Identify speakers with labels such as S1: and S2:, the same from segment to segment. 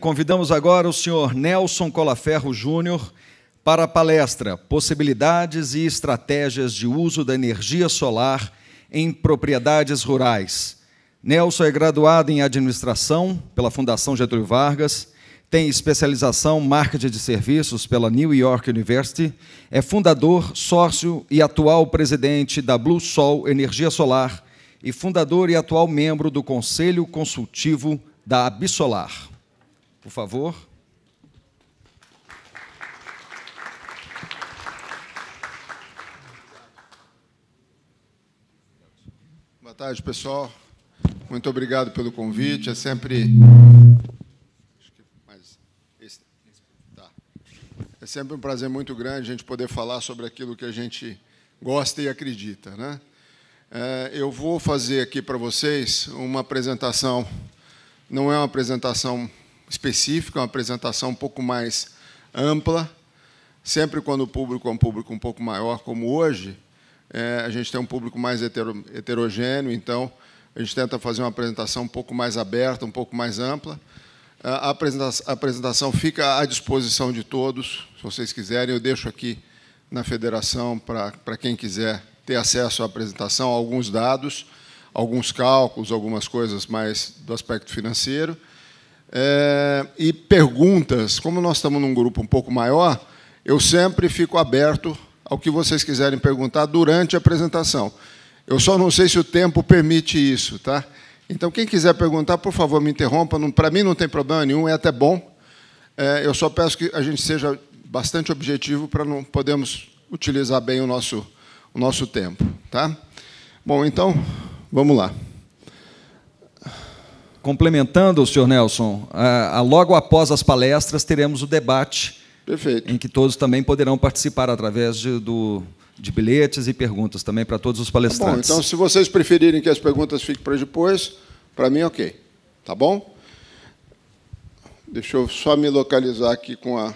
S1: Convidamos agora o senhor Nelson Colaferro Júnior para a palestra Possibilidades e Estratégias de Uso da Energia Solar em Propriedades Rurais. Nelson é graduado em Administração pela Fundação Getúlio Vargas, tem especialização em Marketing de Serviços pela New York University, é fundador, sócio e atual presidente da Blue Sol Energia Solar e fundador e atual membro do Conselho Consultivo da Absolar por favor. Boa tarde, pessoal. Muito obrigado pelo convite. É sempre. Tá. É sempre um prazer muito grande a gente poder falar sobre aquilo que a gente gosta e acredita. Né? É, eu vou fazer aqui para vocês uma apresentação, não é uma apresentação específica, é uma apresentação um pouco mais ampla. Sempre quando o público é um público um pouco maior, como hoje, é, a gente tem um público mais hetero, heterogêneo, então a gente tenta fazer uma apresentação um pouco mais aberta, um pouco mais ampla. A apresentação, a apresentação fica à disposição de todos, se vocês quiserem. Eu deixo aqui na federação para, para quem quiser ter acesso à apresentação alguns dados, alguns cálculos, algumas coisas mais do aspecto financeiro é, e perguntas. Como nós estamos num grupo um pouco maior, eu sempre fico aberto ao que vocês quiserem perguntar durante a apresentação. Eu só não sei se o tempo permite isso, tá? Então, quem quiser perguntar, por favor, me interrompa. Para mim não tem problema nenhum, é até bom. É, eu só peço que a gente seja bastante objetivo para não podermos utilizar bem o nosso, o nosso tempo. Tá? Bom, então, vamos lá complementando, senhor Nelson, logo após as palestras teremos o debate, Perfeito. em que todos também poderão participar através de, do, de bilhetes e perguntas também para todos os palestrantes. Tá bom, então, se vocês preferirem que as perguntas fiquem para depois, para mim, ok. Tá bom? Deixa eu só me localizar aqui com a.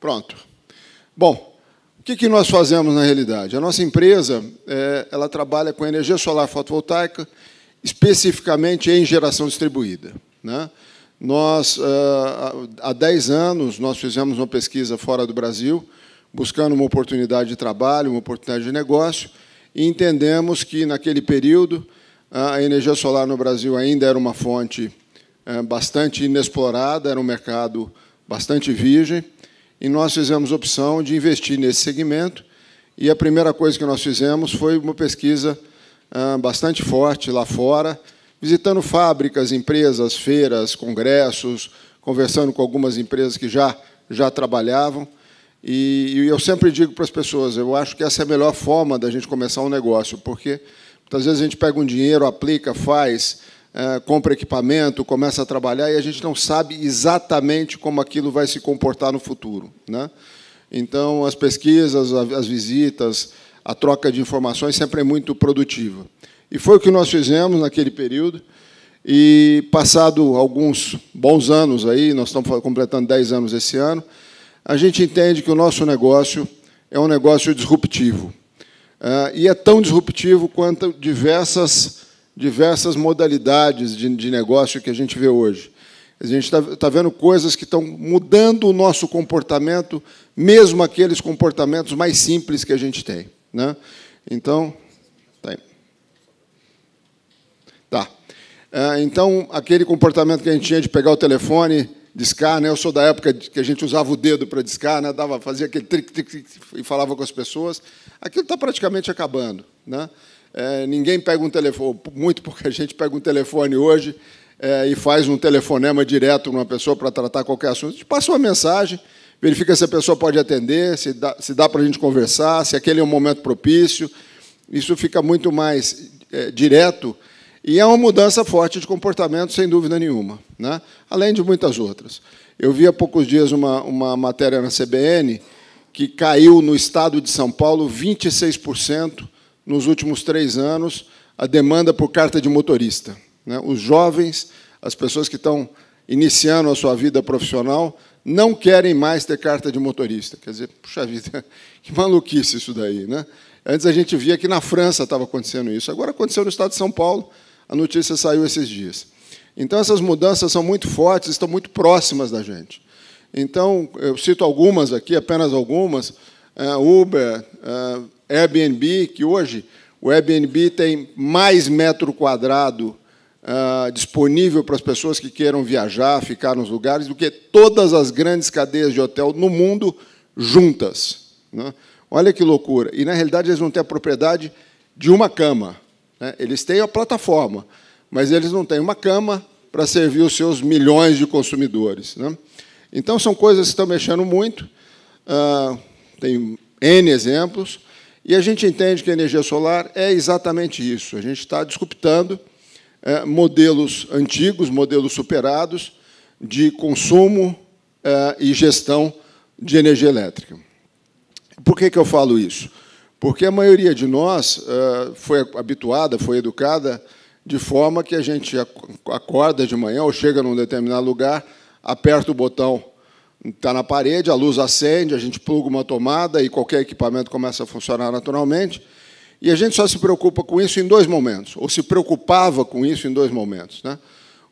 S1: Pronto. Bom, o que, que nós fazemos na realidade? A nossa empresa é, ela trabalha com energia solar fotovoltaica, especificamente em geração distribuída. Né? Nós, é, há 10 anos, nós fizemos uma pesquisa fora do Brasil, buscando uma oportunidade de trabalho, uma oportunidade de negócio, e entendemos que, naquele período, a energia solar no Brasil ainda era uma fonte é, bastante inexplorada, era um mercado bastante virgem, e nós fizemos opção de investir nesse segmento. E a primeira coisa que nós fizemos foi uma pesquisa ah, bastante forte lá fora, visitando fábricas, empresas, feiras, congressos, conversando com algumas empresas que já, já trabalhavam. E, eu sempre digo para as pessoas, eu acho que essa é a melhor forma da gente começar um negócio, porque muitas vezes a gente pega um dinheiro, aplica, faz, é, compra equipamento, começa a trabalhar e a gente não sabe exatamente como aquilo vai se comportar no futuro. Né? Então, as pesquisas, as visitas, a troca de informações sempre é muito produtiva. E foi o que nós fizemos naquele período. E passado alguns bons anos aí, nós estamos completando 10 anos esse ano, a gente entende que o nosso negócio é um negócio disruptivo. É, e é tão disruptivo quanto diversas diversas modalidades de, de negócio que a gente vê hoje. A gente está tá vendo coisas que estão mudando o nosso comportamento, mesmo aqueles comportamentos mais simples que a gente tem. Né? Então, tá. Aí. tá. É, então, aquele comportamento que a gente tinha de pegar o telefone, discar, né? eu sou da época que a gente usava o dedo para discar, né? Dava, fazia aquele tric, tric, tric e falava com as pessoas, aquilo está praticamente acabando. Né? É, ninguém pega um telefone, muito porque a gente pega um telefone hoje é, e faz um telefonema direto numa pessoa para tratar qualquer assunto. A gente passa uma mensagem, verifica se a pessoa pode atender, se dá, se dá para a gente conversar, se aquele é um momento propício. Isso fica muito mais é, direto e é uma mudança forte de comportamento, sem dúvida nenhuma, né? além de muitas outras. Eu vi há poucos dias uma, uma matéria na CBN que caiu no estado de São Paulo 26% nos últimos três anos a demanda por carta de motorista. Né? Os jovens, as pessoas que estão iniciando a sua vida profissional, não querem mais ter carta de motorista. Quer dizer, puxa vida, que maluquice isso daí. Né? Antes a gente via que na França estava acontecendo isso, agora aconteceu no estado de São Paulo, a notícia saiu esses dias. Então, essas mudanças são muito fortes, estão muito próximas da gente. Então, eu cito algumas aqui, apenas algumas. É, Uber, é, Airbnb, que hoje o Airbnb tem mais metro quadrado Uh, disponível para as pessoas que queiram viajar, ficar nos lugares, do que todas as grandes cadeias de hotel no mundo juntas. Né? Olha que loucura. E, na realidade, eles não têm a propriedade de uma cama. Né? Eles têm a plataforma, mas eles não têm uma cama para servir os seus milhões de consumidores. Né? Então, são coisas que estão mexendo muito. Uh, tem N exemplos, e a gente entende que a energia solar é exatamente isso. A gente está disruptando é, modelos antigos, modelos superados de consumo é, e gestão de energia elétrica. Por que, que eu falo isso? Porque a maioria de nós é, foi habituada, foi educada de forma que a gente acorda de manhã ou chega num determinado lugar, aperta o botão está na parede, a luz acende, a gente pluga uma tomada e qualquer equipamento começa a funcionar naturalmente. E a gente só se preocupa com isso em dois momentos, ou se preocupava com isso em dois momentos. Né?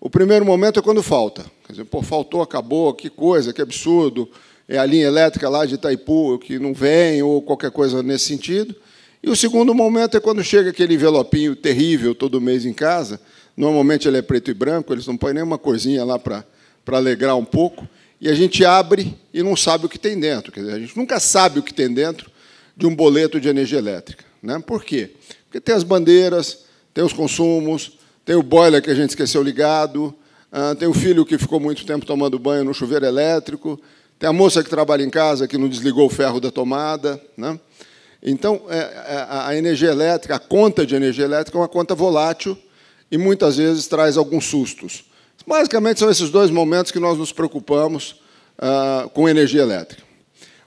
S1: O primeiro momento é quando falta. Quer dizer, pô, faltou, acabou, que coisa, que absurdo. É a linha elétrica lá de Itaipu que não vem, ou qualquer coisa nesse sentido. E o segundo momento é quando chega aquele envelopinho terrível todo mês em casa. Normalmente ele é preto e branco, eles não põem nenhuma corzinha lá para alegrar um pouco e a gente abre e não sabe o que tem dentro. Quer dizer, a gente nunca sabe o que tem dentro de um boleto de energia elétrica. Né? Por quê? Porque tem as bandeiras, tem os consumos, tem o boiler que a gente esqueceu ligado, ah, tem o filho que ficou muito tempo tomando banho no chuveiro elétrico, tem a moça que trabalha em casa que não desligou o ferro da tomada. Né? Então, é, é, a energia elétrica, a conta de energia elétrica é uma conta volátil e muitas vezes traz alguns sustos. Basicamente, são esses dois momentos que nós nos preocupamos ah, com energia elétrica.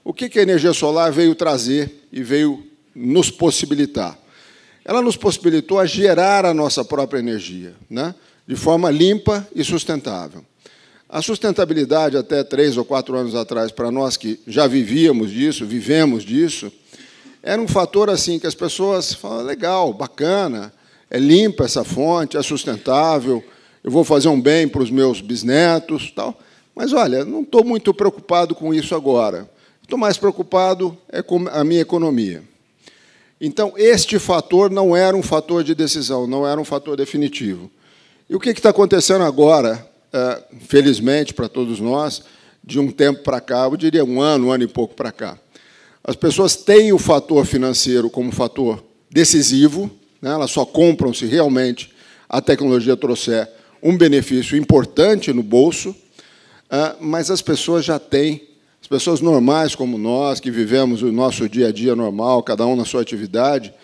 S1: O que, que a energia solar veio trazer e veio nos possibilitar? Ela nos possibilitou a gerar a nossa própria energia, né? de forma limpa e sustentável. A sustentabilidade, até três ou quatro anos atrás, para nós que já vivíamos disso, vivemos disso, era um fator assim que as pessoas falam, legal, bacana, é limpa essa fonte, é sustentável, eu vou fazer um bem para os meus bisnetos, tal. Mas olha, não estou muito preocupado com isso agora. Estou mais preocupado é com a minha economia. Então, este fator não era um fator de decisão, não era um fator definitivo. E o que está acontecendo agora, é, felizmente para todos nós, de um tempo para cá, eu diria um ano, um ano e pouco para cá, as pessoas têm o fator financeiro como fator decisivo, né? elas só compram se realmente a tecnologia trouxer um benefício importante no bolso, ah, mas as pessoas já têm, as pessoas normais como nós, que vivemos o nosso dia a dia normal, cada um na sua atividade,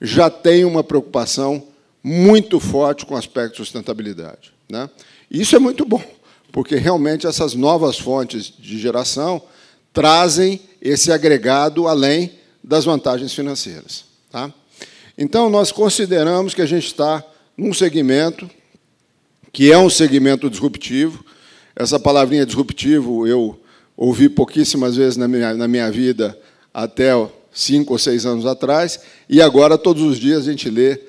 S1: já tem uma preocupação muito forte com o aspecto de sustentabilidade. Né? Isso é muito bom, porque realmente essas novas fontes de geração trazem esse agregado além das vantagens financeiras. Tá? Então, nós consideramos que a gente está num segmento que é um segmento disruptivo. Essa palavrinha disruptivo eu ouvi pouquíssimas vezes na minha, na minha vida até cinco ou seis anos atrás, e agora, todos os dias, a gente lê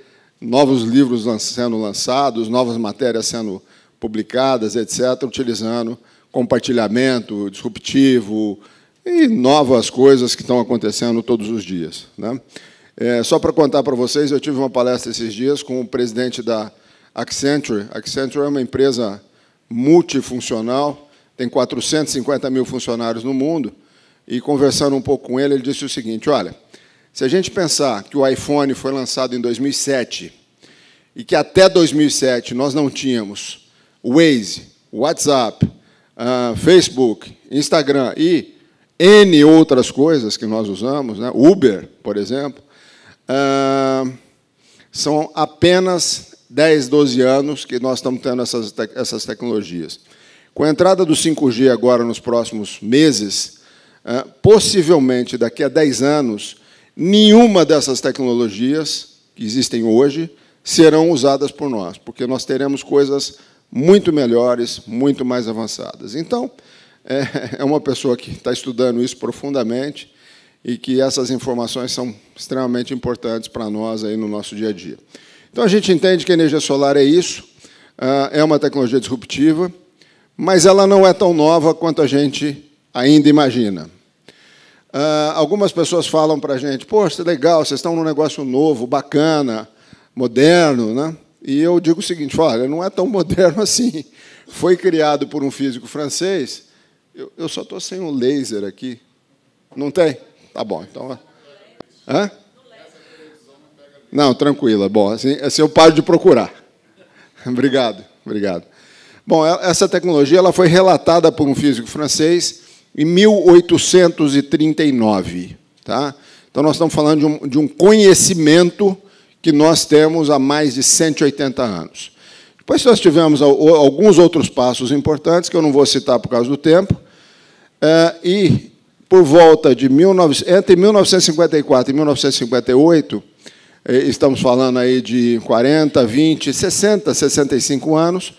S1: novos livros sendo lançados, novas matérias sendo publicadas, etc., utilizando compartilhamento disruptivo e novas coisas que estão acontecendo todos os dias. Né? É, só para contar para vocês, eu tive uma palestra esses dias com o presidente da Accenture. Accenture é uma empresa multifuncional, tem 450 mil funcionários no mundo, e conversando um pouco com ele, ele disse o seguinte, olha, se a gente pensar que o iPhone foi lançado em 2007 e que até 2007 nós não tínhamos Waze, WhatsApp, uh, Facebook, Instagram e N outras coisas que nós usamos, né? Uber, por exemplo, uh, são apenas 10, 12 anos que nós estamos tendo essas, te essas tecnologias. Com a entrada do 5G agora nos próximos meses, é, possivelmente daqui a 10 anos, nenhuma dessas tecnologias que existem hoje serão usadas por nós, porque nós teremos coisas muito melhores, muito mais avançadas. Então, é, é uma pessoa que está estudando isso profundamente e que essas informações são extremamente importantes para nós aí no nosso dia a dia. Então a gente entende que a energia solar é isso, ah, é uma tecnologia disruptiva, mas ela não é tão nova quanto a gente ainda imagina. Ah, algumas pessoas falam para a gente, poxa, legal, vocês estão num negócio novo, bacana, moderno, né? E eu digo o seguinte, olha, não é tão moderno assim. Foi criado por um físico francês. Eu, eu só estou sem o um laser aqui. Não tem? Tá bom, então. Hã? Não, tranquila. Bom, assim, assim eu paro de procurar. obrigado, obrigado. Bom, essa tecnologia ela foi relatada por um físico francês em 1839. Tá? Então, nós estamos falando de um, de um conhecimento que nós temos há mais de 180 anos. Depois nós tivemos alguns outros passos importantes, que eu não vou citar por causa do tempo, é, e por volta de 19, entre 1954 e 1958, é, estamos falando aí de 40, 20, 60, 65 anos,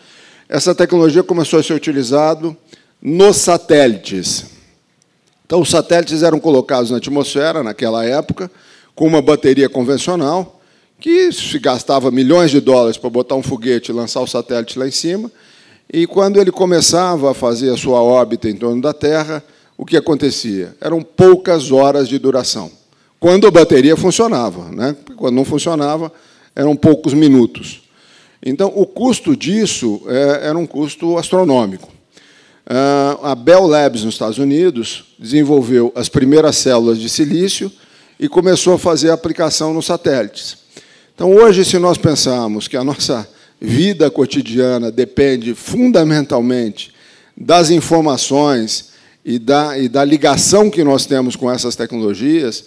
S1: essa tecnologia começou a ser utilizada nos satélites. Então, os satélites eram colocados na atmosfera, naquela época, com uma bateria convencional, que se gastava milhões de dólares para botar um foguete e lançar o satélite lá em cima. E quando ele começava a fazer a sua órbita em torno da Terra, o que acontecia? Eram poucas horas de duração quando a bateria funcionava. Né? Quando não funcionava, eram poucos minutos. Então, o custo disso é, era um custo astronômico. Ah, a Bell Labs, nos Estados Unidos, desenvolveu as primeiras células de silício e começou a fazer aplicação nos satélites. Então, hoje, se nós pensarmos que a nossa vida cotidiana depende fundamentalmente das informações e da, e da ligação que nós temos com essas tecnologias,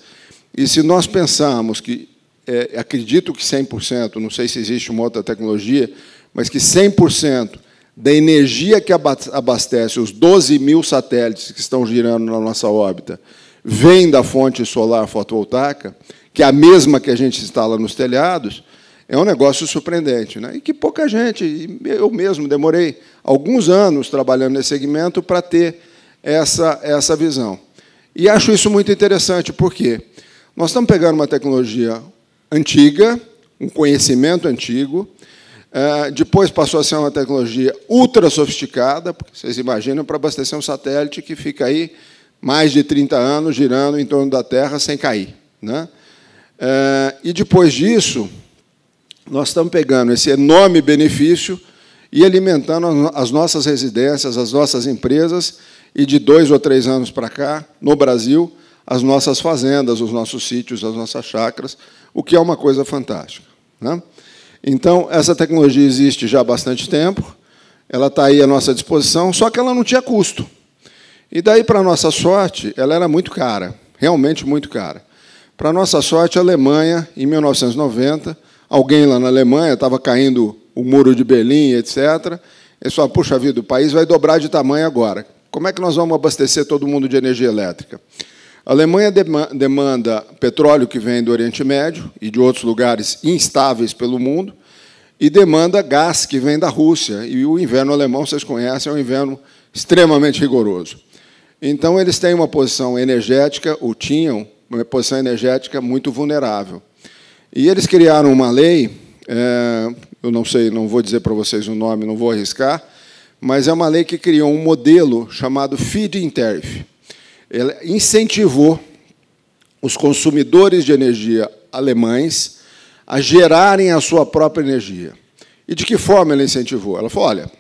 S1: e se nós pensarmos que, é, acredito que 100%, não sei se existe uma outra tecnologia, mas que 100% da energia que abastece os 12 mil satélites que estão girando na nossa órbita vem da fonte solar fotovoltaica, que é a mesma que a gente instala nos telhados, é um negócio surpreendente. Né? E que pouca gente, eu mesmo demorei alguns anos trabalhando nesse segmento para ter essa, essa visão. E acho isso muito interessante, por quê? Porque nós estamos pegando uma tecnologia antiga, um conhecimento antigo, é, depois passou a ser uma tecnologia ultra sofisticada, porque vocês imaginam, para abastecer um satélite que fica aí mais de 30 anos girando em torno da Terra sem cair. Né? É, e depois disso, nós estamos pegando esse enorme benefício e alimentando as nossas residências, as nossas empresas, e de dois ou três anos para cá, no Brasil, as nossas fazendas, os nossos sítios, as nossas chacras, o que é uma coisa fantástica. Né? Então, essa tecnologia existe já há bastante tempo, ela está aí à nossa disposição, só que ela não tinha custo. E daí, para nossa sorte, ela era muito cara, realmente muito cara. Para nossa sorte, a Alemanha, em 1990, alguém lá na Alemanha estava caindo o muro de Berlim, etc. Ele falaram, puxa vida, o país vai dobrar de tamanho agora. Como é que nós vamos abastecer todo mundo de energia elétrica? A Alemanha demanda petróleo que vem do Oriente Médio e de outros lugares instáveis pelo mundo, e demanda gás que vem da Rússia. E o inverno alemão, vocês conhecem, é um inverno extremamente rigoroso. Então, eles têm uma posição energética, ou tinham uma posição energética muito vulnerável. E eles criaram uma lei, é, eu não sei, não vou dizer para vocês o nome, não vou arriscar, mas é uma lei que criou um modelo chamado Feed-in Tariff. Ela incentivou os consumidores de energia alemães a gerarem a sua própria energia. E de que forma ela incentivou? Ela falou: olha,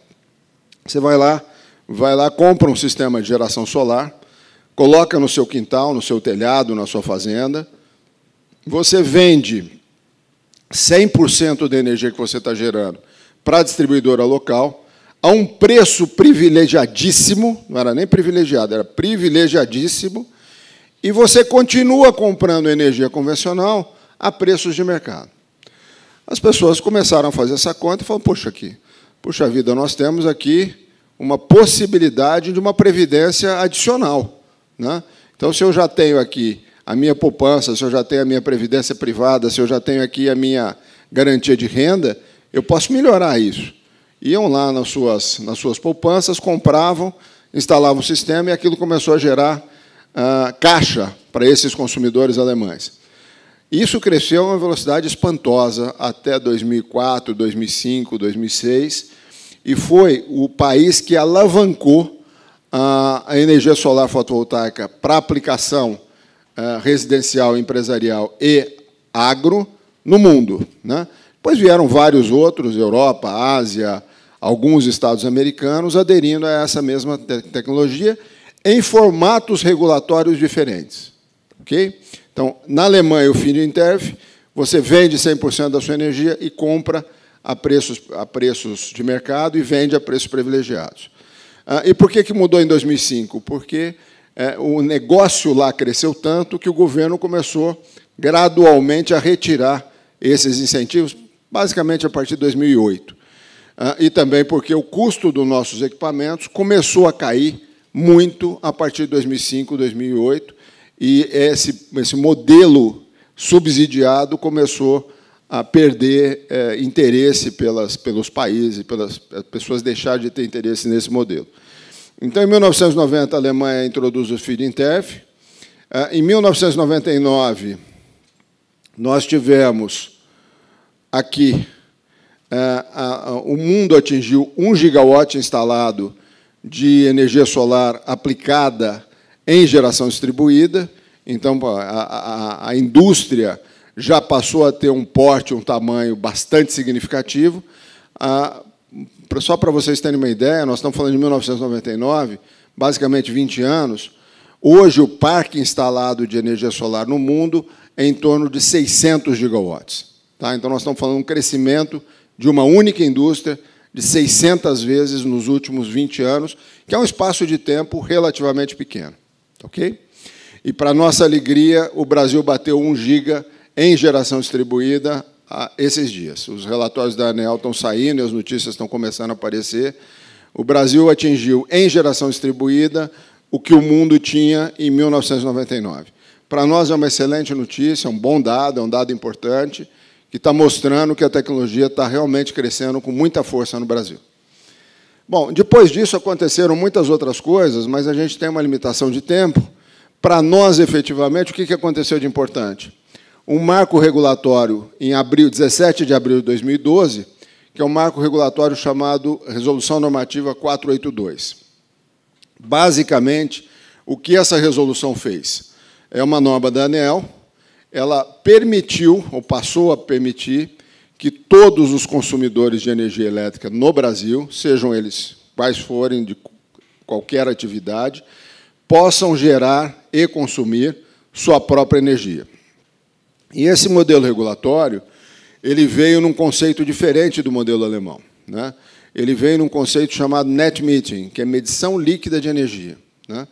S1: você vai lá, vai lá, compra um sistema de geração solar, coloca no seu quintal, no seu telhado, na sua fazenda, você vende 100% da energia que você está gerando para a distribuidora local a um preço privilegiadíssimo, não era nem privilegiado, era privilegiadíssimo, e você continua comprando energia convencional a preços de mercado. As pessoas começaram a fazer essa conta e falaram: poxa, aqui, puxa vida, nós temos aqui uma possibilidade de uma previdência adicional. Né? Então, se eu já tenho aqui a minha poupança, se eu já tenho a minha previdência privada, se eu já tenho aqui a minha garantia de renda, eu posso melhorar isso iam lá nas suas, nas suas poupanças, compravam, instalavam o sistema e aquilo começou a gerar ah, caixa para esses consumidores alemães. Isso cresceu a uma velocidade espantosa até 2004, 2005, 2006, e foi o país que alavancou a, energia solar fotovoltaica para aplicação ah, residencial, empresarial e agro no mundo. Depois né? vieram vários outros, Europa, Ásia, alguns estados americanos aderindo a essa mesma te tecnologia em formatos regulatórios diferentes. Ok? Então, na Alemanha, o Findinterf, você vende 100% da sua energia e compra a preços, a preços de mercado e vende a preços privilegiados. Ah, e por que, que mudou em 2005? Porque é, o negócio lá cresceu tanto que o governo começou gradualmente a retirar esses incentivos, basicamente a partir de 2008 e também porque o custo dos nossos equipamentos começou a cair muito a partir de 2005, 2008, e esse, esse modelo subsidiado começou a perder é, interesse pelas, pelos países, pelas pessoas deixaram de ter interesse nesse modelo. Então, em 1990, a Alemanha introduz o feed in Em 1999, nós tivemos aqui é, o mundo atingiu 1 gigawatt instalado de energia solar aplicada em geração distribuída. Então, a, a, a, indústria já passou a ter um porte, um tamanho bastante significativo. só para vocês terem uma ideia, nós estamos falando de 1999, basicamente 20 anos. Hoje, o parque instalado de energia solar no mundo é em torno de 600 gigawatts. Tá? Então, nós estamos falando de um crescimento de uma única indústria de 600 vezes nos últimos 20 anos, que é um espaço de tempo relativamente pequeno. Ok? E, para nossa alegria, o Brasil bateu 1 giga em geração distribuída esses dias. Os relatórios da ANEL estão saindo e as notícias estão começando a aparecer. O Brasil atingiu, em geração distribuída, o que o mundo tinha em 1999. Para nós é uma excelente notícia, é um bom dado, é um dado importante que está mostrando que a tecnologia está realmente crescendo com muita força no Brasil. Bom, depois disso aconteceram muitas outras coisas, mas a gente tem uma limitação de tempo. Para nós, efetivamente, o que aconteceu de importante? Um marco regulatório em abril, 17 de abril de 2012, que é um marco regulatório chamado Resolução Normativa 482. Basicamente, o que essa resolução fez? É uma norma da ANEEL, ela permitiu, ou passou a permitir, que todos os consumidores de energia elétrica no Brasil, sejam eles quais forem, de qualquer atividade, possam gerar e consumir sua própria energia. E esse modelo regulatório ele veio num conceito diferente do modelo alemão. Né? Ele veio num conceito chamado net metering, que é medição líquida de energia. Né?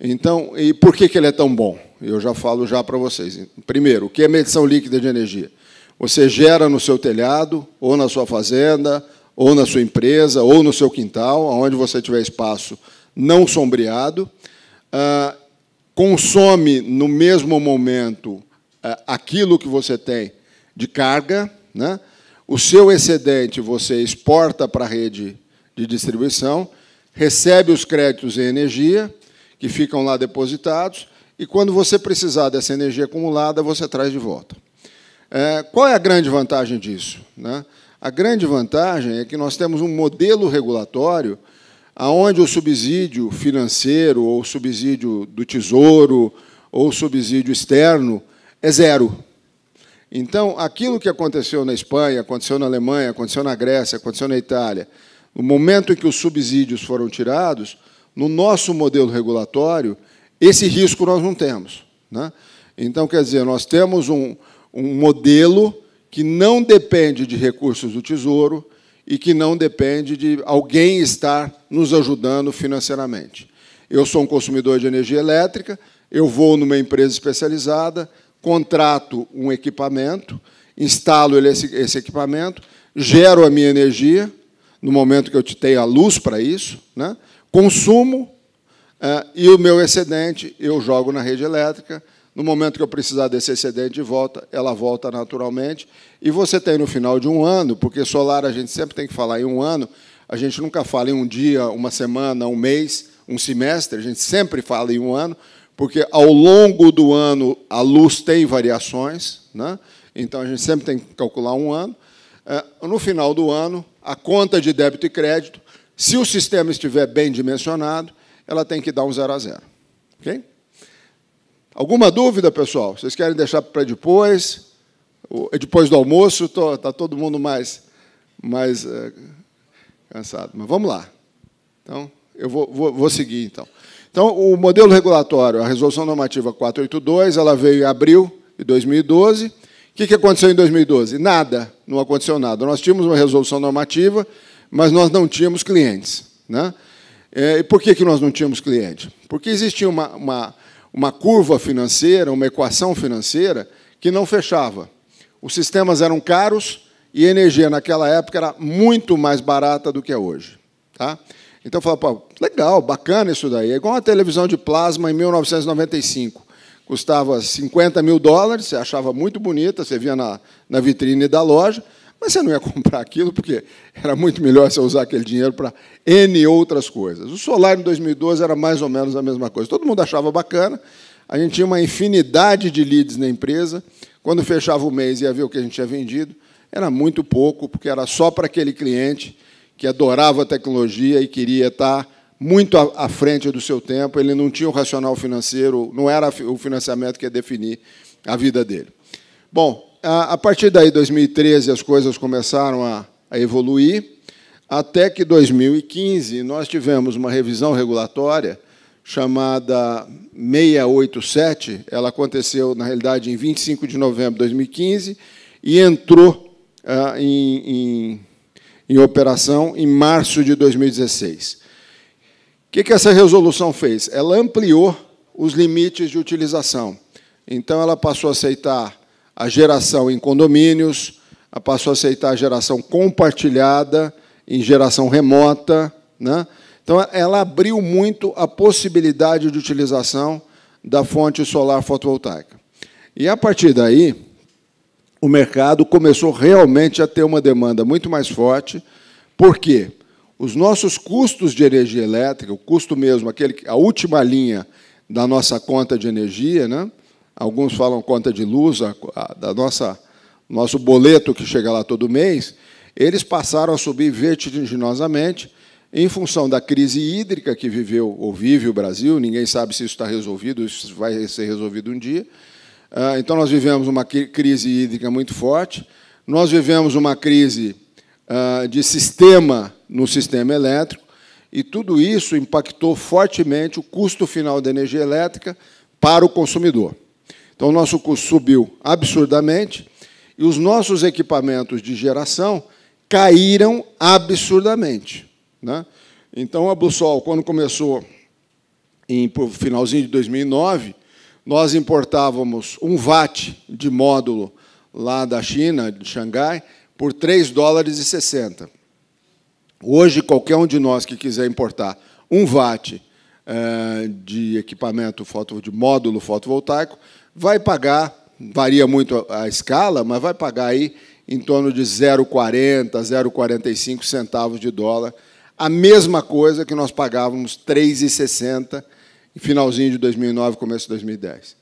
S1: Então, e por que, que ele é tão bom? Eu já falo já para vocês. Primeiro, o que é medição líquida de energia? Você gera no seu telhado, ou na sua fazenda, ou na sua empresa, ou no seu quintal, onde você tiver espaço não sombreado. Ah, consome no mesmo momento ah, aquilo que você tem de carga. Né? O seu excedente você exporta para a rede de distribuição, recebe os créditos em energia, que ficam lá depositados, e quando você precisar dessa energia acumulada, você traz de volta. É, qual é a grande vantagem disso? Né? A grande vantagem é que nós temos um modelo regulatório aonde o subsídio financeiro ou subsídio do tesouro ou subsídio externo é zero. Então, aquilo que aconteceu na Espanha, aconteceu na Alemanha, aconteceu na Grécia, aconteceu na Itália, no momento em que os subsídios foram tirados, no nosso modelo regulatório, esse risco nós não temos. Né? Então, quer dizer, nós temos um, um modelo que não depende de recursos do Tesouro e que não depende de alguém estar nos ajudando financeiramente. Eu sou um consumidor de energia elétrica, eu vou numa empresa especializada, contrato um equipamento, instalo esse equipamento, gero a minha energia, no momento que eu tenho a luz para isso, né? consumo, é, e o meu excedente eu jogo na rede elétrica. No momento que eu precisar desse excedente de volta, ela volta naturalmente. E você tem no final de um ano, porque solar a gente sempre tem que falar em um ano, a gente nunca fala em um dia, uma semana, um mês, um semestre, a gente sempre fala em um ano, porque ao longo do ano a luz tem variações, né? então a gente sempre tem que calcular um ano. É, no final do ano, a conta de débito e crédito, se o sistema estiver bem dimensionado, ela tem que dar um zero a zero. Ok? Alguma dúvida, pessoal? Vocês querem deixar para depois? Depois do almoço, está todo mundo mais, mais é, cansado. Mas vamos lá. Então, eu vou, vou, vou seguir, então. Então, o modelo regulatório, a Resolução Normativa 482, ela veio em abril de 2012. O que, que aconteceu em 2012? Nada, não aconteceu nada. Nós tínhamos uma resolução normativa, mas nós não tínhamos clientes. Né? É, e por que, que nós não tínhamos cliente? Porque existia uma, uma, uma curva financeira, uma equação financeira que não fechava. Os sistemas eram caros e a energia naquela época era muito mais barata do que é hoje. Tá? Então eu falava, legal, bacana isso daí. É igual uma televisão de plasma em 1995. Custava 50 mil dólares, você achava muito bonita, você via na, na vitrine da loja. Mas você não ia comprar aquilo porque era muito melhor você usar aquele dinheiro para N outras coisas. O solar em 2012 era mais ou menos a mesma coisa. Todo mundo achava bacana, a gente tinha uma infinidade de leads na empresa. Quando fechava o mês e ia ver o que a gente tinha vendido, era muito pouco, porque era só para aquele cliente que adorava a tecnologia e queria estar muito à frente do seu tempo, ele não tinha o racional financeiro, não era o financiamento que ia definir a vida dele. Bom, a, partir daí, 2013, as coisas começaram a, a evoluir, até que 2015 nós tivemos uma revisão regulatória chamada 687. Ela aconteceu, na realidade, em 25 de novembro de 2015 e entrou ah, em, em, em, operação em março de 2016. O que, que essa resolução fez? Ela ampliou os limites de utilização. Então, ela passou a aceitar a geração em condomínios, passou a aceitar a geração compartilhada, em geração remota. Né? Então, ela abriu muito a possibilidade de utilização da fonte solar fotovoltaica. E, a partir daí, o mercado começou realmente a ter uma demanda muito mais forte, porque os nossos custos de energia elétrica, o custo mesmo, aquele, a última linha da nossa conta de energia, né? alguns falam conta de luz, a, a, da nossa nosso boleto que chega lá todo mês, eles passaram a subir vertiginosamente em função da crise hídrica que viveu ou vive o Brasil. Ninguém sabe se isso está resolvido, se vai ser resolvido um dia. Ah, então, nós vivemos uma crise hídrica muito forte, nós vivemos uma crise ah, de sistema no sistema elétrico, e tudo isso impactou fortemente o custo final da energia elétrica para o consumidor. Então, o nosso custo subiu absurdamente e os nossos equipamentos de geração caíram absurdamente. Né? Então, a Bluesol, quando começou em finalzinho de 2009, nós importávamos um watt de módulo lá da China, de Xangai, por 3 dólares e 60. Hoje, qualquer um de nós que quiser importar um watt eh, de equipamento de módulo fotovoltaico, vai pagar, varia muito a escala, mas vai pagar aí em torno de 0,40, 0,45 centavos de dólar, a mesma coisa que nós pagávamos 3,60 em finalzinho de 2009, começo de 2010.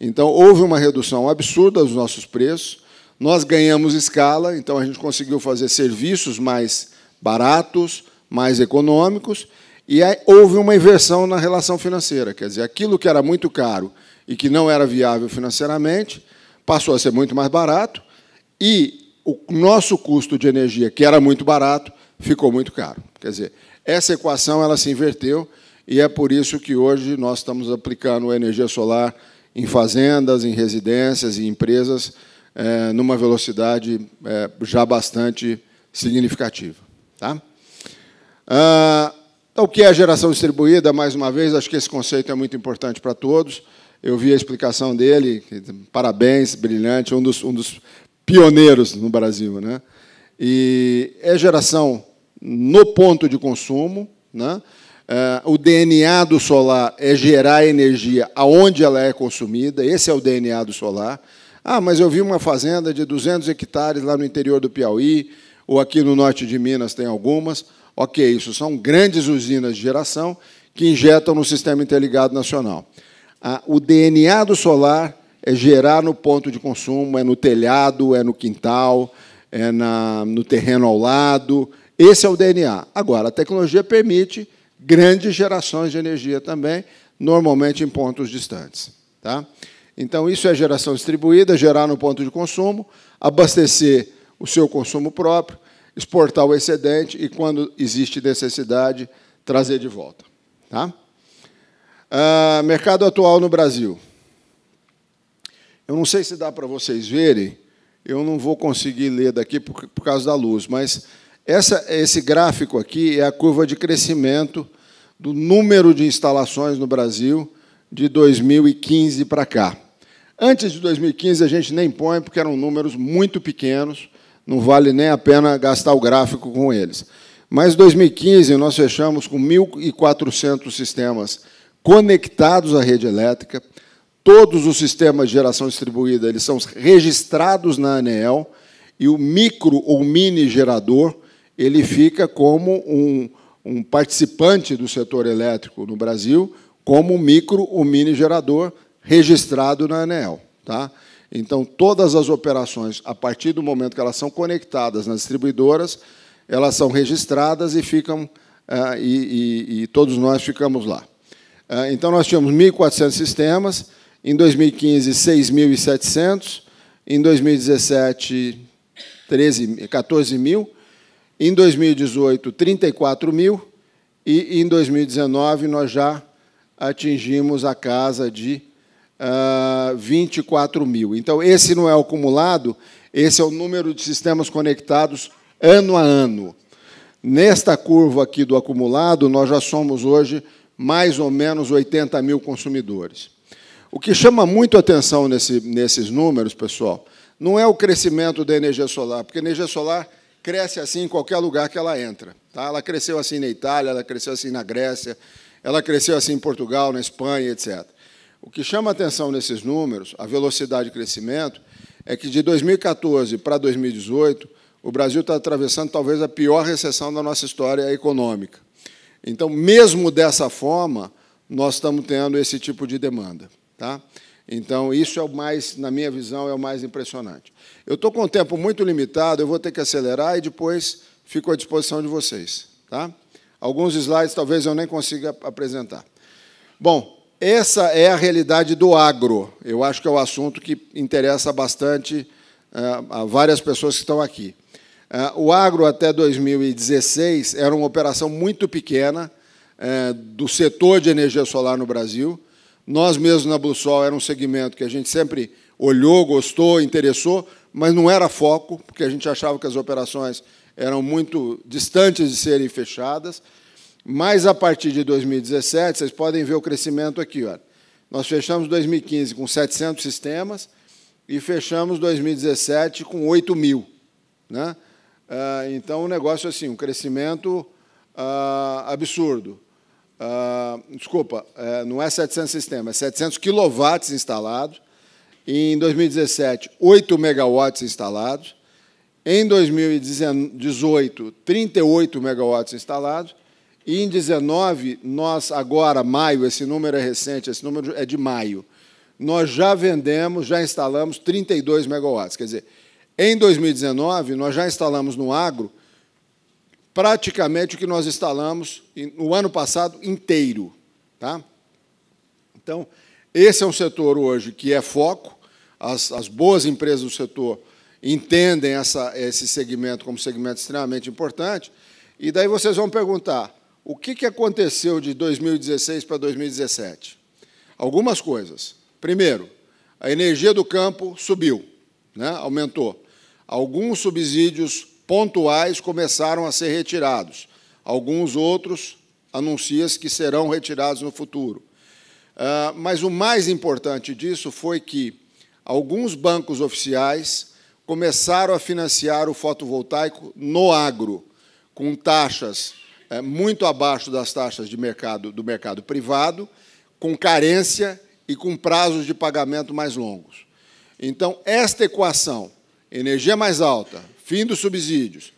S1: Então, houve uma redução absurda dos nossos preços, nós ganhamos escala, então a gente conseguiu fazer serviços mais baratos, mais econômicos, e houve uma inversão na relação financeira, quer dizer, aquilo que era muito caro e que não era viável financeiramente, passou a ser muito mais barato e o nosso custo de energia, que era muito barato, ficou muito caro. Quer dizer, essa equação ela se inverteu e é por isso que hoje nós estamos aplicando a energia solar em fazendas, em residências em empresas é, numa velocidade é, já bastante significativa. Tá? Ah, então, o que é geração distribuída? Mais uma vez, acho que esse conceito é muito importante para todos eu vi a explicação dele, parabéns, brilhante, um dos, um dos pioneiros no Brasil. Né? E é geração no ponto de consumo. Né? É, o DNA do solar é gerar energia aonde ela é consumida, esse é o DNA do solar. Ah, mas eu vi uma fazenda de 200 hectares lá no interior do Piauí, ou aqui no norte de Minas tem algumas. Ok, isso são grandes usinas de geração que injetam no sistema interligado nacional o DNA do solar é gerar no ponto de consumo, é no telhado, é no quintal, é na, no terreno ao lado. Esse é o DNA. Agora, a tecnologia permite grandes gerações de energia também, normalmente em pontos distantes. Tá? Então, isso é geração distribuída, gerar no ponto de consumo, abastecer o seu consumo próprio, exportar o excedente e, quando existe necessidade, trazer de volta. Tá? Ah, mercado atual no Brasil. Eu não sei se dá para vocês verem, eu não vou conseguir ler daqui por, por causa da luz, mas essa, esse gráfico aqui é a curva de crescimento do número de instalações no Brasil de 2015 para cá. Antes de 2015 a gente nem põe, porque eram números muito pequenos, não vale nem a pena gastar o gráfico com eles. Mas 2015 nós fechamos com 1.400 sistemas conectados à rede elétrica. Todos os sistemas de geração distribuída eles são registrados na ANEEL e o micro ou mini gerador ele fica como um, um participante do setor elétrico no Brasil, como um micro ou mini gerador registrado na ANEEL. Tá? Então, todas as operações, a partir do momento que elas são conectadas nas distribuidoras, elas são registradas e ficam ah, e, e, e todos nós ficamos lá. Ah, então, nós tínhamos 1.400 sistemas, em 2015, 6.700, em 2017, 13, 14 mil, em 2018, 34 mil, e em 2019 nós já atingimos a casa de uh, ah, 24 mil. Então, esse não é o acumulado, esse é o número de sistemas conectados ano a ano. Nesta curva aqui do acumulado, nós já somos hoje mais ou menos 80 mil consumidores. O que chama muito atenção nesse, nesses números, pessoal, não é o crescimento da energia solar, porque a energia solar cresce assim em qualquer lugar que ela entra. Tá? Ela cresceu assim na Itália, ela cresceu assim na Grécia, ela cresceu assim em Portugal, na Espanha, etc. O que chama atenção nesses números, a velocidade de crescimento, é que de 2014 para 2018, o Brasil está atravessando talvez a pior recessão da nossa história econômica. Então, mesmo dessa forma, nós estamos tendo esse tipo de demanda. Tá? Então, isso é o mais, na minha visão, é o mais impressionante. Eu estou com o tempo muito limitado, eu vou ter que acelerar e depois fico à disposição de vocês. Tá? Alguns slides talvez eu nem consiga apresentar. Bom, essa é a realidade do agro. Eu acho que é o um assunto que interessa bastante eh, a várias pessoas que estão aqui. É, o agro, até 2016, era uma operação muito pequena é, do setor de energia solar no Brasil. Nós mesmos, na Blusol, era um segmento que a gente sempre olhou, gostou, interessou, mas não era foco, porque a gente achava que as operações eram muito distantes de serem fechadas. Mas, a partir de 2017, vocês podem ver o crescimento aqui. Olha. Nós fechamos 2015 com 700 sistemas e fechamos 2017 com 8 mil. Né? Ah, então, o um negócio assim, um crescimento ah, absurdo. Ah, desculpa, é, não é 700 sistemas, é 700 quilowatts instalados. Em 2017, 8 megawatts instalados. Em 2018, 38 megawatts instalados. E em 19, nós agora, maio, esse número é recente, esse número é de maio, nós já vendemos, já instalamos 32 megawatts. Quer dizer, em 2019, nós já instalamos no agro praticamente o que nós instalamos no ano passado inteiro. Tá? Então, esse é um setor hoje que é foco, as, as boas empresas do setor entendem essa, esse segmento como segmento extremamente importante, e daí vocês vão perguntar, o que, que aconteceu de 2016 para 2017? Algumas coisas. Primeiro, a energia do campo subiu, né? aumentou. Alguns subsídios pontuais começaram a ser retirados, alguns outros anuncia-se que serão retirados no futuro. Ah, mas o mais importante disso foi que alguns bancos oficiais começaram a financiar o fotovoltaico no agro, com taxas eh, muito abaixo das taxas de mercado do mercado privado, com carência e com prazos de pagamento mais longos. Então, esta equação energia mais alta, fim dos subsídios,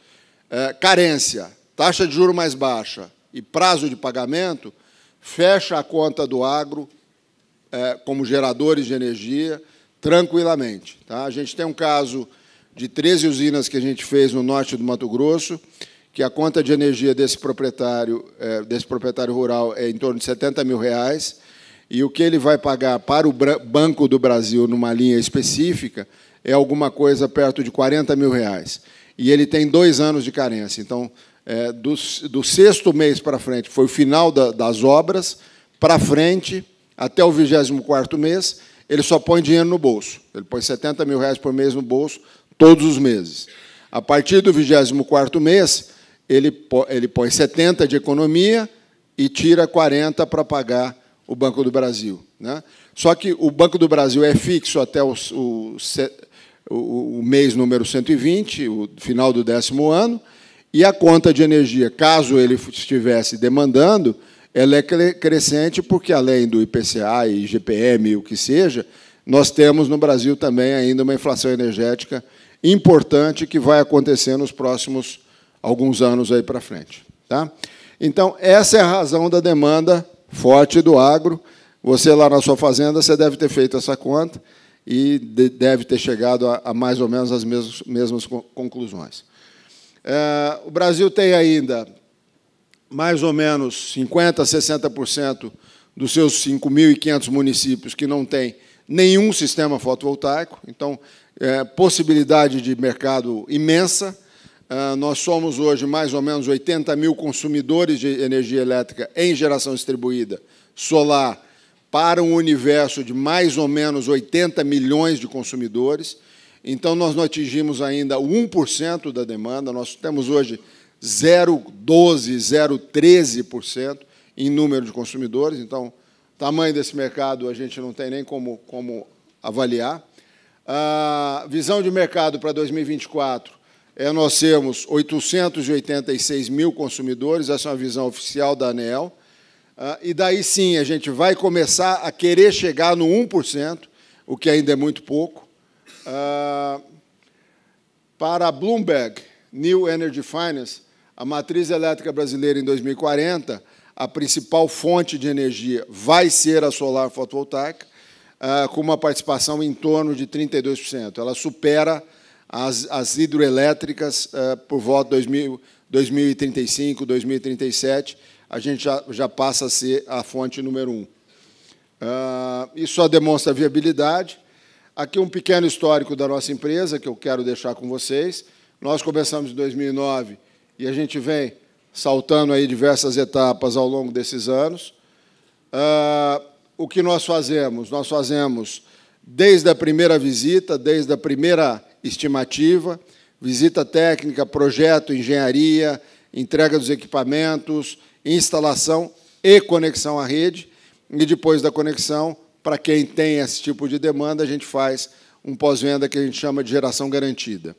S1: é, carência, taxa de juro mais baixa e prazo de pagamento, fecha a conta do agro é, como geradores de energia tranquilamente. Tá? A gente tem um caso de 13 usinas que a gente fez no norte do Mato Grosso, que a conta de energia desse proprietário, é, desse proprietário rural é em torno de 70 mil reais, e o que ele vai pagar para o Banco do Brasil numa linha específica é alguma coisa perto de 40 mil reais. E ele tem dois anos de carência. Então, é, do, do, sexto mês para frente, foi o final da, das obras, para frente, até o 24 mês, ele só põe dinheiro no bolso. Ele põe 70 mil reais por mês no bolso, todos os meses. A partir do 24 mês, ele, ele põe 70 de economia e tira 40 para pagar o Banco do Brasil. Né? Só que o Banco do Brasil é fixo até o, o o, o mês número 120, o final do décimo ano, e a conta de energia, caso ele estivesse demandando, ela é crescente porque, além do IPCA e IGPM e o que seja, nós temos no Brasil também ainda uma inflação energética importante que vai acontecer nos próximos alguns anos aí para frente. Tá? Então, essa é a razão da demanda forte do agro. Você lá na sua fazenda, você deve ter feito essa conta e deve ter chegado a, a mais ou menos as mesmas, mesmas conclusões. É, o Brasil tem ainda mais ou menos 50%, 60% dos seus 5.500 municípios que não têm nenhum sistema fotovoltaico, então, é, possibilidade de mercado imensa. É, nós somos hoje mais ou menos 80 mil consumidores de energia elétrica em geração distribuída, solar para um universo de mais ou menos 80 milhões de consumidores. Então, nós não atingimos ainda 1% da demanda, nós temos hoje 0,12%, 0,13% em número de consumidores. Então, tamanho desse mercado a gente não tem nem como, como avaliar. A visão de mercado para 2024 é nós temos 886 mil consumidores, essa é uma visão oficial da Anel. Ah, e daí sim a gente vai começar a querer chegar no 1%, o que ainda é muito pouco. Ah, para a Bloomberg, New Energy Finance, a matriz elétrica brasileira em 2040, a principal fonte de energia vai ser a solar fotovoltaica, ah, com uma participação em torno de 32%. Ela supera as, as hidroelétricas por volta de 2035, 2037, a gente já, já passa a ser a fonte número um. Uh, isso só demonstra viabilidade. Aqui um pequeno histórico da nossa empresa que eu quero deixar com vocês. Nós começamos em 2009 e a gente vem saltando aí diversas etapas ao longo desses anos. Uh, o que nós fazemos? Nós fazemos desde a primeira visita, desde a primeira estimativa, visita técnica, projeto, engenharia, entrega dos equipamentos, instalação e conexão à rede. E depois da conexão, para quem tem esse tipo de demanda, a gente faz um pós-venda que a gente chama de geração garantida.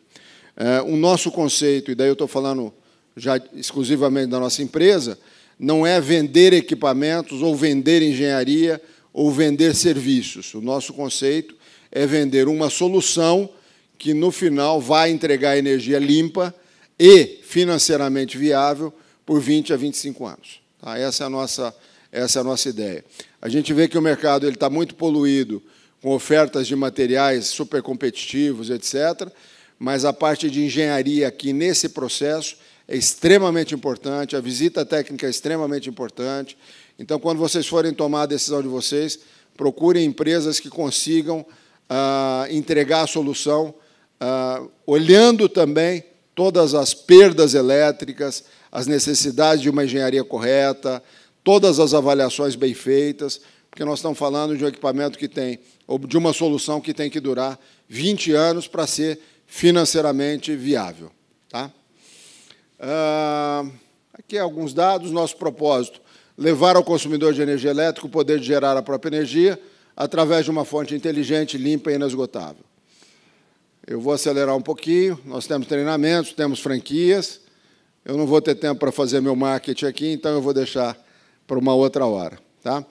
S1: É, o nosso conceito, e daí eu estou falando já exclusivamente da nossa empresa, não é vender equipamentos ou vender engenharia ou vender serviços. O nosso conceito é vender uma solução que, no final, vai entregar energia limpa e financeiramente viável por 20 a 25 anos. Tá? Essa, é a nossa, essa é a nossa ideia. A gente vê que o mercado está muito poluído com ofertas de materiais super competitivos, etc., mas a parte de engenharia aqui nesse processo é extremamente importante, a visita técnica é extremamente importante. Então, quando vocês forem tomar a decisão de vocês, procurem empresas que consigam ah, entregar a solução, ah, olhando também todas as perdas elétricas, as necessidades de uma engenharia correta, todas as avaliações bem feitas, porque nós estamos falando de um equipamento que tem, ou de uma solução que tem que durar 20 anos para ser financeiramente viável. Tá? Ah, aqui alguns dados, nosso propósito, levar ao consumidor de energia elétrica o poder de gerar a própria energia através de uma fonte inteligente, limpa e inesgotável. Eu vou acelerar um pouquinho, nós temos treinamentos, temos franquias, eu não vou ter tempo para fazer meu marketing aqui, então eu vou deixar para uma outra hora. Tá?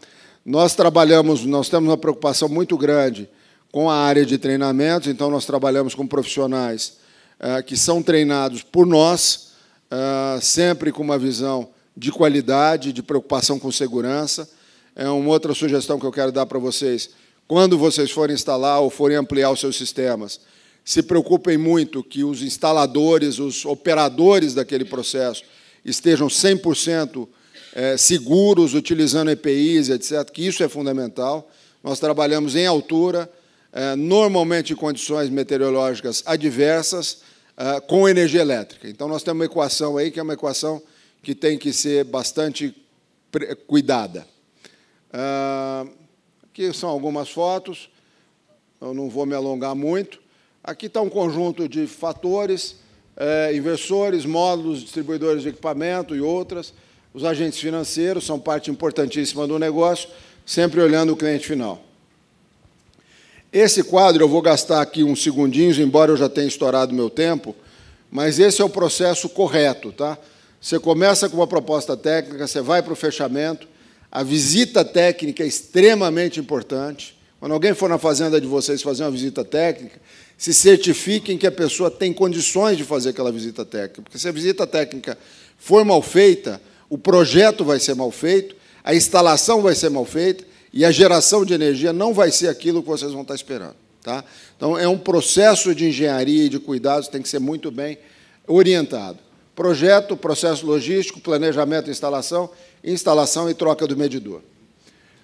S1: Nós trabalhamos, nós temos uma preocupação muito grande com a área de treinamentos, então nós trabalhamos com profissionais eh, que são treinados por nós, eh, sempre com uma visão de qualidade, de preocupação com segurança. É uma outra sugestão que eu quero dar para vocês. Quando vocês forem instalar ou forem ampliar os seus sistemas, se preocupem muito que os instaladores, os operadores daquele processo estejam 100% é, seguros, utilizando EPIs, etc., que isso é fundamental. Nós trabalhamos em altura, é, normalmente em condições meteorológicas adversas, é, com energia elétrica. Então, nós temos uma equação aí que é uma equação que tem que ser bastante cuidada. Ah, aqui são algumas fotos, eu não vou me alongar muito. Aqui está um conjunto de fatores, é, investidores, módulos, distribuidores de equipamento e outras. Os agentes financeiros são parte importantíssima do negócio, sempre olhando o cliente final. Esse quadro, eu vou gastar aqui uns segundinhos, embora eu já tenha estourado meu tempo, mas esse é o processo correto. Tá? Você começa com uma proposta técnica, você vai para o fechamento, a visita técnica é extremamente importante. Quando alguém for na fazenda de vocês fazer uma visita técnica, se certifiquem que a pessoa tem condições de fazer aquela visita técnica. Porque se a visita técnica for mal feita, o projeto vai ser mal feito, a instalação vai ser mal feita e a geração de energia não vai ser aquilo que vocês vão estar esperando. Tá? Então, é um processo de engenharia e de cuidados que tem que ser muito bem orientado. Projeto, processo logístico, planejamento e instalação, instalação e troca do medidor.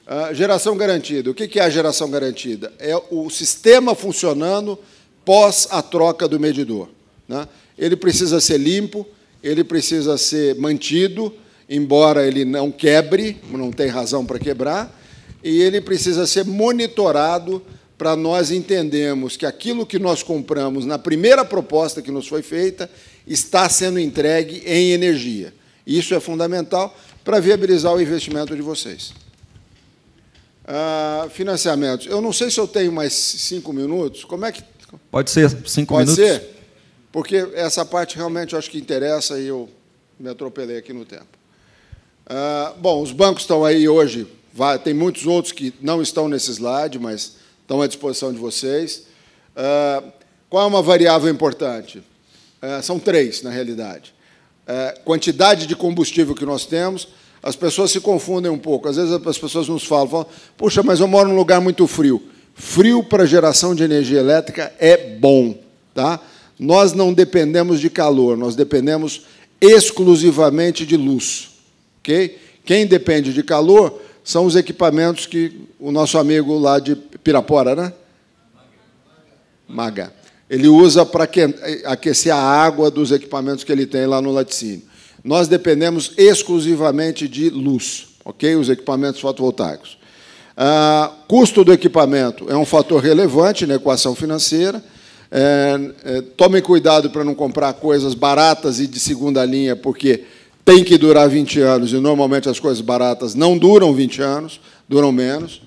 S1: Uh, geração garantida. O que é a geração garantida? É o sistema funcionando pós a troca do medidor. Né? Ele precisa ser limpo, ele precisa ser mantido, embora ele não quebre, não tem razão para quebrar, e ele precisa ser monitorado para nós entendermos que aquilo que nós compramos na primeira proposta que nos foi feita está sendo entregue em energia. Isso é fundamental para viabilizar o investimento de vocês. Ah, Eu não sei se eu tenho mais cinco minutos. Como é que Pode ser cinco Pode minutos? Pode ser, porque essa parte realmente eu acho que interessa e eu me atropelei aqui no tempo. Ah, bom, os bancos estão aí hoje, tem muitos outros que não estão nesse slide, mas estão à disposição de vocês. Ah, qual é uma variável importante? Ah, são três, na realidade. quantidade de combustível que nós temos, as pessoas se confundem um pouco. Às vezes as pessoas nos falam, falam, puxa, mas eu moro num lugar muito frio. Frio para geração de energia elétrica é bom. Tá? Nós não dependemos de calor, nós dependemos exclusivamente de luz. Okay? Quem depende de calor são os equipamentos que o nosso amigo lá de Pirapora, né? Maga. Ele usa para aquecer a água dos equipamentos que ele tem lá no laticínio. Nós dependemos exclusivamente de luz, ok? Os equipamentos fotovoltaicos. Ah, custo do equipamento é um fator relevante na equação financeira. É, é, tomem cuidado para não comprar coisas baratas e de segunda linha, porque tem que durar 20 anos, e normalmente as coisas baratas não duram 20 anos, duram menos.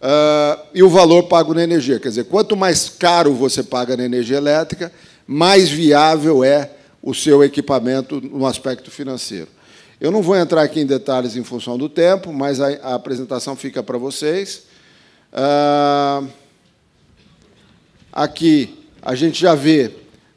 S1: Ah, e o valor pago na energia. Quer dizer, quanto mais caro você paga na energia elétrica, mais viável é o seu equipamento no aspecto financeiro. Eu não vou entrar aqui em detalhes em função do tempo, mas a, a apresentação fica para vocês. Ah, aqui a gente já vê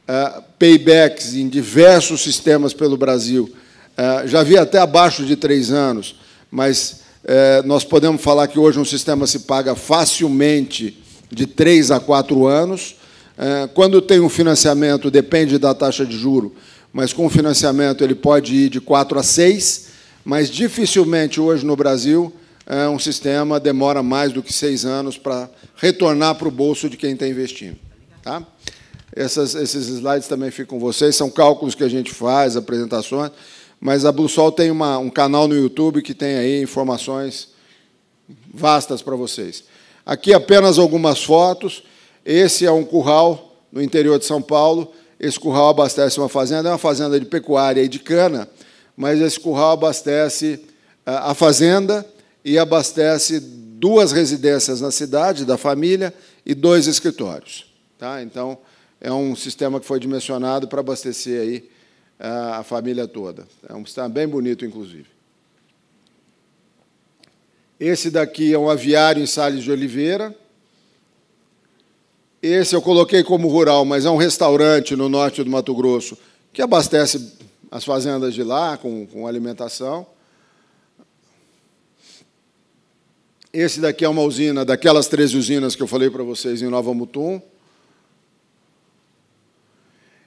S1: ah, paybacks em diversos sistemas pelo Brasil. Ah, já vi até abaixo de três anos, mas eh, nós podemos falar que hoje um sistema se paga facilmente de três a quatro anos. Eh, quando tem um financiamento, depende da taxa de juro, mas com o financiamento ele pode ir de 4 a 6, mas dificilmente hoje no Brasil é um sistema demora mais do que seis anos para retornar para o bolso de quem está investindo. Tá? Essas, esses slides também ficam com vocês, são cálculos que a gente faz, apresentações, mas a Blusol tem uma, um canal no YouTube que tem aí informações vastas para vocês. Aqui apenas algumas fotos. Esse é um curral no interior de São Paulo, esse curral abastece uma fazenda, é uma fazenda de pecuária e de cana, mas esse curral abastece eh, a fazenda e abastece duas residências na cidade da família e dois escritórios. Tá? Então, é um sistema que foi dimensionado para abastecer aí eh, a família toda. É um sistema bem bonito, inclusive. Esse daqui é um aviário em Sales de Oliveira. Esse eu coloquei como rural, mas é um restaurante no norte do Mato Grosso que abastece as fazendas de lá com, com alimentação. Esse daqui é uma usina daquelas três usinas que eu falei para vocês em Nova Mutum.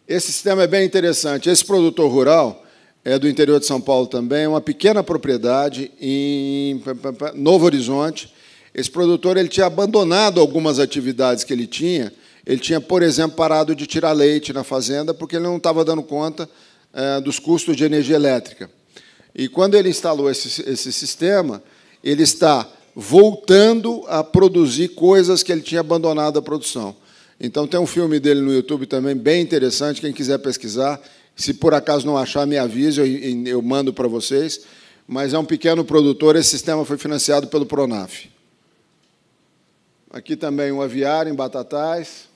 S1: Esse sistema é bem interessante. Esse produtor rural é do interior de São Paulo também, é uma pequena propriedade em Novo Horizonte, esse produtor ele tinha abandonado algumas atividades que ele tinha. Ele tinha, por exemplo, parado de tirar leite na fazenda porque ele não estava dando conta é, dos custos de energia elétrica. E quando ele instalou esse, esse sistema, ele está voltando a produzir coisas que ele tinha abandonado a produção. Então tem um filme dele no YouTube também bem interessante, quem quiser pesquisar, se por acaso não achar, me avise, eu, eu mando para vocês. Mas é um pequeno produtor, esse sistema foi financiado pelo Pronaf. Aqui também um aviário em Batatais.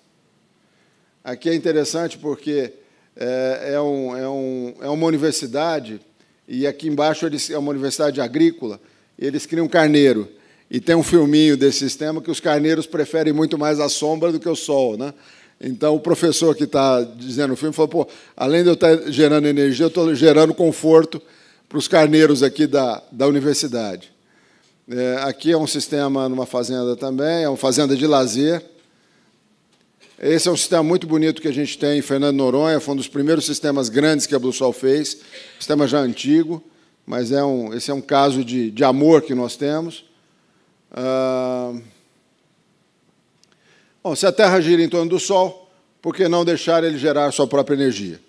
S1: Aqui é interessante porque é, é, um, é, um, é uma universidade, e aqui embaixo eles, é uma universidade agrícola, e eles criam um carneiro. E tem um filminho desse sistema que os carneiros preferem muito mais a sombra do que o sol. Né? Então, o professor que está dizendo o filme falou: pô, além de eu estar tá gerando energia, eu estou gerando conforto para os carneiros aqui da, da universidade. É, aqui é um sistema numa fazenda também, é uma fazenda de lazer. Esse é um sistema muito bonito que a gente tem em Fernando Noronha, foi um dos primeiros sistemas grandes que a Bluesol fez, sistema já antigo, mas é um, esse é um caso de, de amor que nós temos. Ah, bom, se a Terra gira em torno do Sol, por que não deixar ele gerar sua própria energia?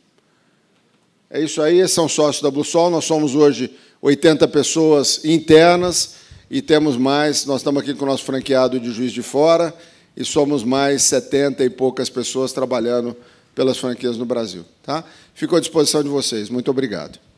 S1: É isso aí, esses são sócios da Bluesol, nós somos hoje 80 pessoas internas, e temos mais, nós estamos aqui com o nosso franqueado de Juiz de Fora, e somos mais 70 e poucas pessoas trabalhando pelas franquias no Brasil. Tá? Fico à disposição de vocês. Muito obrigado.